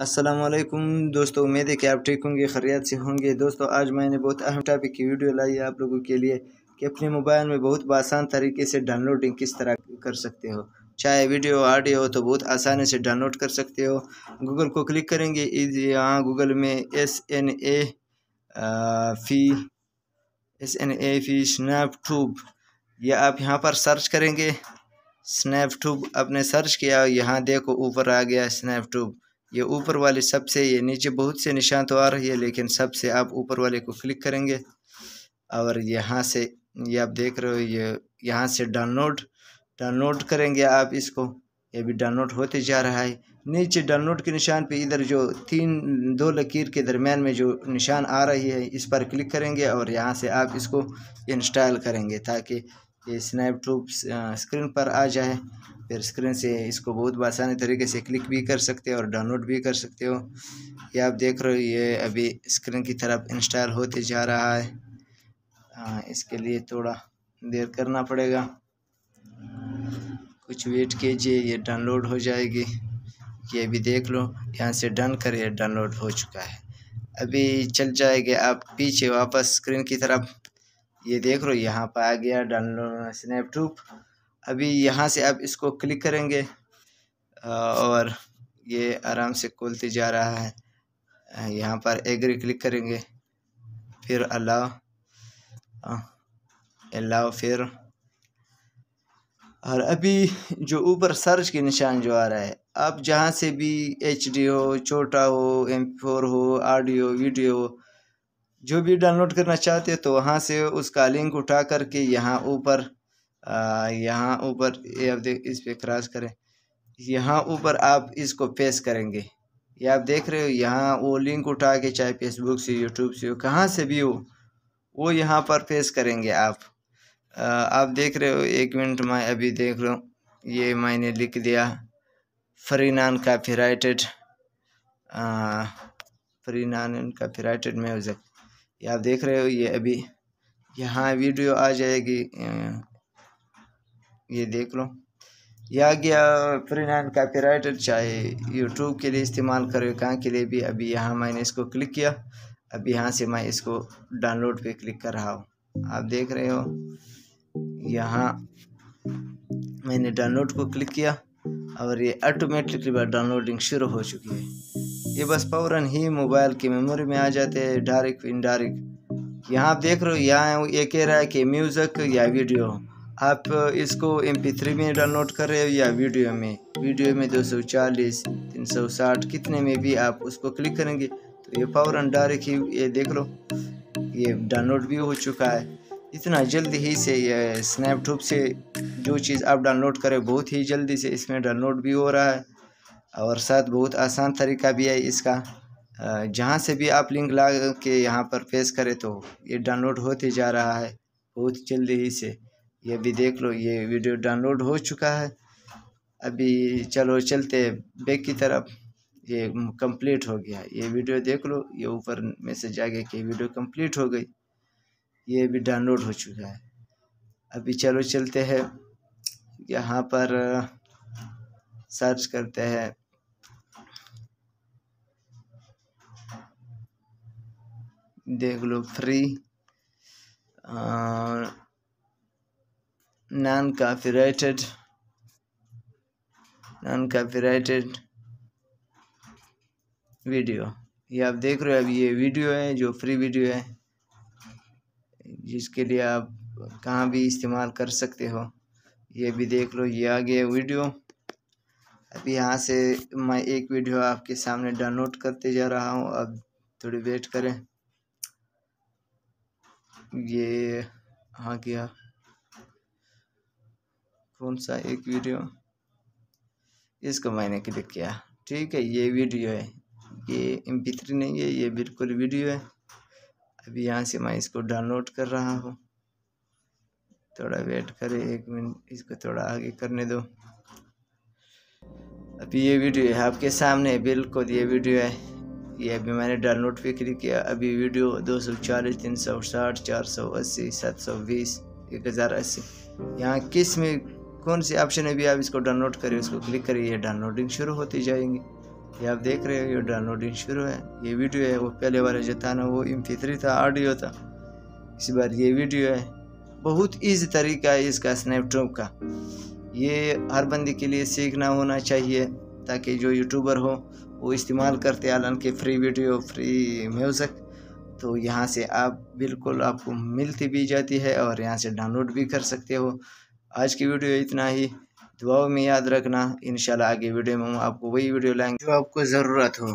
असलम दोस्तों उम्मीद है कि आप ठीक होंगे खैरियत से होंगे दोस्तों आज मैंने बहुत अहम टॉपिक की वीडियो लाई है आप लोगों के लिए कि अपने मोबाइल में बहुत आसान तरीके से डाउनलोडिंग किस तरह कर सकते हो चाहे वीडियो ऑडियो हो तो बहुत आसानी से डाउनलोड कर सकते हो गूगल को क्लिक करेंगे यहाँ गूगल में S N A P S N A P Snaptube या आप यहाँ पर सर्च करेंगे स्नैपटूब आपने सर्च किया यहाँ देखो ऊपर आ गया स्नैपटूब ये ऊपर वाले सबसे ये नीचे बहुत से निशान तो आ रही है लेकिन सबसे आप ऊपर वाले को क्लिक करेंगे और यहाँ से ये आप देख रहे हो ये यहाँ से डाउनलोड डाउनलोड करेंगे आप इसको ये भी डाउनलोड होते जा रहा है नीचे डाउनलोड के निशान पे इधर जो तीन दो लकीर के दरमियान में जो निशान आ रही है इस पर क्लिक करेंगे और यहाँ से आप इसको इंस्टॉल करेंगे ताकि ये स्नैप ट्रूप स्क्रीन पर आ जाए फिर स्क्रीन से इसको बहुत आसानी तरीके से क्लिक भी कर सकते हो और डाउनलोड भी कर सकते हो ये आप देख रहे हो ये अभी स्क्रीन की तरफ इंस्टॉल होते जा रहा है इसके लिए थोड़ा देर करना पड़ेगा कुछ वेट कीजिए ये डाउनलोड हो जाएगी ये भी देख लो यहाँ से डन करिए डाउनलोड हो चुका है अभी चल जाएगा आप पीछे वापस स्क्रीन की तरफ ये देख लो यहाँ पर आ गया डाउनलोड स्नैप ट्रूप अभी यहाँ से आप इसको क्लिक करेंगे और ये आराम से खुलते जा रहा है यहाँ पर एग्री क्लिक करेंगे फिर अलाव अलाव फिर और अभी जो ऊपर सर्च के निशान जो आ रहा है आप जहाँ से भी एच हो छोटा हो एम फोर हो ऑडियो वीडियो जो भी डाउनलोड करना चाहते हो तो वहाँ से उसका लिंक उठा करके यहाँ ऊपर यहाँ ऊपर ये आप देख इस पर क्रॉस करें यहाँ ऊपर आप इसको पेश करेंगे ये आप देख रहे हो यहाँ वो लिंक उठा के चाहे फेसबुक से यूट्यूब से हो कहाँ से भी हो वो यहाँ पर पेश करेंगे आप आप देख रहे हो एक मिनट मैं अभी देख रहा हूँ ये मैंने लिख दिया फ्री नान का राइटेड फ्री नान का राइटेड म्यूज़िक या देख रहे हो ये अभी यहाँ वीडियो आ जाएगी अं, ये देख लो या आ गया फ्री हैंड राइटर चाहे यूट्यूब के लिए इस्तेमाल करो कहाँ के लिए भी अभी यहाँ मैंने इसको क्लिक किया अभी यहाँ से मैं इसको डाउनलोड पे क्लिक कर रहा हूँ आप देख रहे हो यहाँ मैंने डाउनलोड को क्लिक किया और ये ऑटोमेटिकली डाउनलोडिंग शुरू हो चुकी है ये बस फ़ौरन ही मोबाइल की मेमोरी में आ जाते हैं डायरेक्ट इनडायरेक्ट यहाँ आप देख रहे हो यहाँ ये कह रहा है कि म्यूज़िक या वीडियो आप इसको एम पी में डाउनलोड कर रहे हो या वीडियो में वीडियो में 240 360 कितने में भी आप उसको क्लिक करेंगे तो ये फ़ौर डायरेक्ट ही ये देख लो ये डाउनलोड भी हो चुका है इतना जल्दी ही से ये स्नैपटूब से जो चीज़ आप डाउनलोड करें बहुत ही जल्दी से इसमें डाउनलोड भी हो रहा है और साथ बहुत आसान तरीका भी है इसका जहाँ से भी आप लिंक ला के यहाँ पर पेश करें तो ये डाउनलोड होते जा रहा है बहुत जल्दी ही से ये भी देख लो ये वीडियो डाउनलोड हो चुका है अभी चलो चलते बैक की तरफ ये कंप्लीट हो गया ये वीडियो देख लो ये ऊपर मैसेज आ गया कि वीडियो कंप्लीट हो गई ये भी डाउनलोड हो चुका है अभी चलो चलते हैं यहाँ पर सर्च करते हैं देख लो फ्री और non copyrighted non copyrighted video ये आप देख रहे हो अब ये वीडियो है जो फ्री वीडियो है जिसके लिए आप कहाँ भी इस्तेमाल कर सकते हो ये भी देख लो ये आ गया वीडियो अभी यहाँ से मैं एक वीडियो आपके सामने डाउनलोड करते जा रहा हूँ अब थोड़ी वेट करें ये आ गया कौन सा एक वीडियो इसको मैंने क्लिक किया ठीक है ये वीडियो है ये एम नहीं है ये बिल्कुल वीडियो है अभी यहाँ से मैं इसको डाउनलोड कर रहा हूँ थोड़ा वेट करें एक मिनट इसको थोड़ा आगे करने दो अभी ये वीडियो है आपके सामने बिल्कुल ये वीडियो है यह भी मैंने डाउनलोड भी क्लिक किया अभी वीडियो दो सौ चालीस तीन सौ साठ चार सौ अस्सी सात सौ बीस एक हज़ार अस्सी यहाँ किस में कौन सी ऑप्शन है भी आप इसको डाउनलोड करिए उसको क्लिक करिए डाउनलोडिंग शुरू होती जाएंगी ये आप देख रहे हो ये डाउनलोडिंग शुरू है ये वीडियो है वो पहले बार जो था ना वो एम था ऑडियो था इस बार ये वीडियो है बहुत ईजी तरीका है इसका स्नैपटॉप का ये हर बंदी के लिए सीखना होना चाहिए ताकि जो यूट्यूबर हो वो इस्तेमाल करते आलन के फ्री वीडियो फ्री म्यूज़िक तो यहाँ से आप बिल्कुल आपको मिलती भी जाती है और यहाँ से डाउनलोड भी कर सकते हो आज की वीडियो इतना ही दुआओं में याद रखना इन आगे वीडियो में हम आपको वही वीडियो लाएंगे जो आपको ज़रूरत हो